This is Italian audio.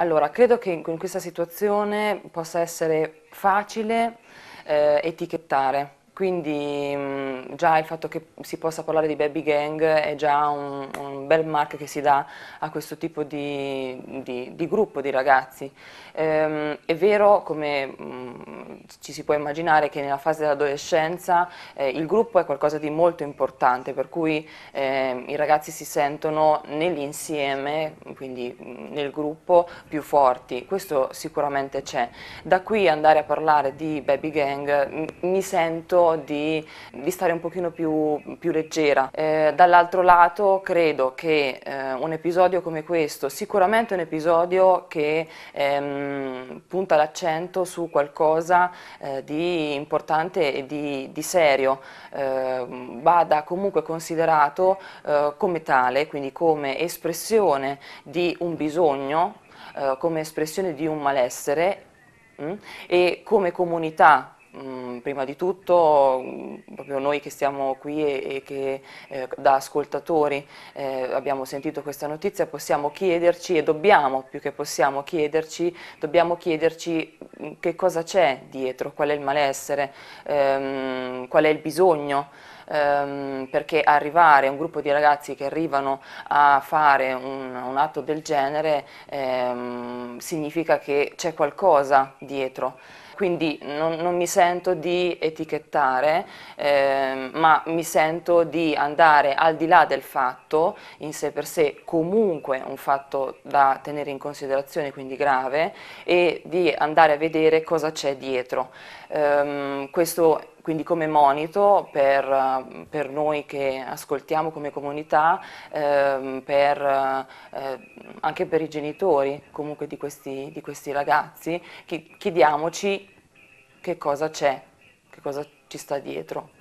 Allora, credo che in questa situazione possa essere facile eh, etichettare quindi mh, mm, già il fatto che si possa parlare di baby gang è già un, un bel mark che si dà a questo tipo di, di, di gruppo di ragazzi. Ehm, è vero, come mh, mm, ci si può immaginare, che nella fase dell'adolescenza eh, il gruppo è qualcosa di molto importante, per cui eh, i ragazzi si sentono nell'insieme, quindi mm, nel gruppo, più forti. Questo sicuramente c'è. Da qui andare a parlare di baby gang mi sento di, di stare un pochino più, più leggera. Eh, dall'altro lato credo che eh, un episodio come questo, sicuramente un episodio che ehm, punta l'accento su qualcosa eh, di importante e di, di serio, eh, vada comunque considerato eh, come tale, quindi come espressione di un bisogno, eh, come espressione di un malessere mh, mm, e come comunità Ehm, prima di tutto mm, proprio noi che siamo qui e, e che eh, da ascoltatori eh, abbiamo sentito questa notizia possiamo chiederci e dobbiamo più che possiamo chiederci, dobbiamo chiederci mm, che cosa c'è dietro, qual è il malessere, ehm, qual è il bisogno ehm, perché arrivare a un gruppo di ragazzi che arrivano a fare un, un atto del genere ehm, significa che c'è qualcosa dietro quindi non, non, mi sento di etichettare, eh, ma mi sento di andare al di là del fatto in sé per sé, comunque un fatto da tenere in considerazione, quindi grave, e di andare a vedere cosa c'è dietro. Eh, questo quindi come monito per, per, noi che ascoltiamo come comunità, ehm, per, eh, anche per i genitori comunque di questi, di questi ragazzi, chiediamoci che cosa c'è, che cosa ci sta dietro.